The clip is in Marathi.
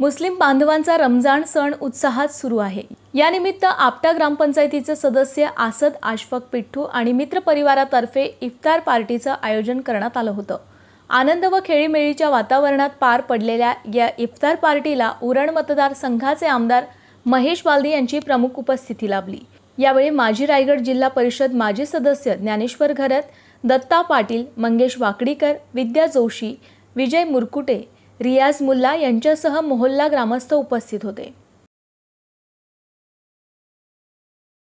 मुस्लिम बांधवांचा रमजान सण उत्साहात सुरू आहे यानिमित्त आपटा ग्रामपंचायतीचे सदस्य आसद आशफक पिठ्ठू आणि मित्रपरिवारातर्फे इफ्तार पार्टीचं आयोजन करण्यात आलं होतं आनंद व खेळीमेळीच्या वातावरणात पार पडलेल्या या इफ्तार पार्टीला उरण मतदारसंघाचे आमदार महेश बालदी यांची प्रमुख उपस्थिती लाभली यावेळी माजी रायगड जिल्हा परिषद माजी सदस्य ज्ञानेश्वर घरत दत्ता पाटील मंगेश वाकडीकर विद्या जोशी विजय मुरकुटे रियाज मुल्ला यांच्यासह मोहल्ला ग्रामस्थ उपस्थित होते